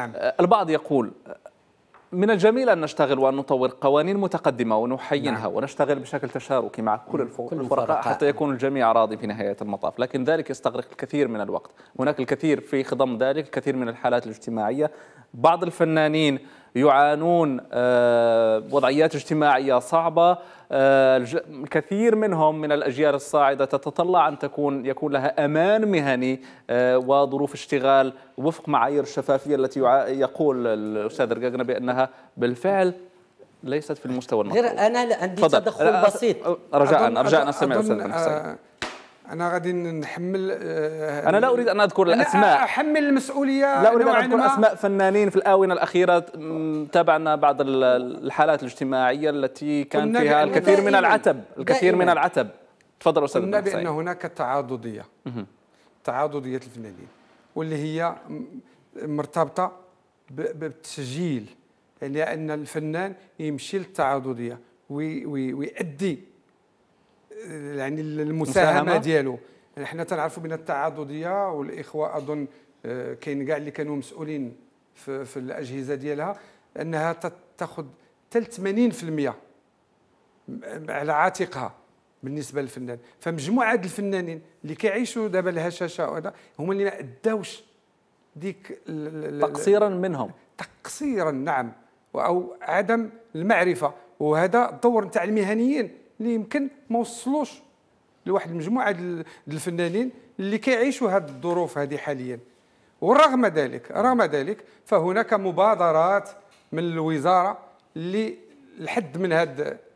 نعم. أه، البعض يقول من الجميل أن نشتغل وأن نطور قوانين متقدمة ونحينها نعم. ونشتغل بشكل تشاركي مع كل الفرقاء حتى يكون الجميع راضي في نهاية المطاف لكن ذلك يستغرق الكثير من الوقت هناك الكثير في خضم ذلك الكثير من الحالات الاجتماعية بعض الفنانين يعانون آه، وضعيات اجتماعية صعبة آه، الكثير منهم من الأجيال الصاعدة تتطلع أن تكون يكون لها أمان مهني آه، وظروف اشتغال وفق معايير الشفافية التي يقول الأستاذ الرقاقنا بأنها بالفعل ليست في المستوى المطلوب غير أنا عندي تدخل بسيط رجاء رجاء أستمع أستاذ حسين انا غادي نحمل آه انا لا اريد ان اذكر الاسماء أنا احمل المسؤوليه لا اريد ان اذكر اسماء فنانين في الاونه الاخيره تابعنا بعض الحالات الاجتماعيه التي كان فيها الكثير من العتب الكثير من العتب تفضل استاذ قلنا بان هناك تعاضديه تعاضديه الفنانين واللي هي مرتبطه بالتسجيل يعني ان الفنان يمشي للتعاضديه ويؤدي آه، يعني المساهمه ديالو حنا تنعرفوا بين التعاضديه والاخوه اظن آه، كاين كاع اللي كانوا مسؤولين في, في الاجهزه ديالها انها تاخذ تل 80% على عاتقها بالنسبه للفنان فمجموعه الفنانين اللي كيعيشوا دابا الهشاشه وهذا هما اللي ما اداوش ديك تقصيرا منهم تقصيرا نعم او عدم المعرفه وهذا الدور نتاع المهنيين اللي يمكن ما وصلوش لواحد المجموعه ديال الفنانين اللي كيعيشوا هذه الظروف هذه حاليا ورغم ذلك رغم ذلك فهناك مبادرات من الوزاره اللي الحد من هذا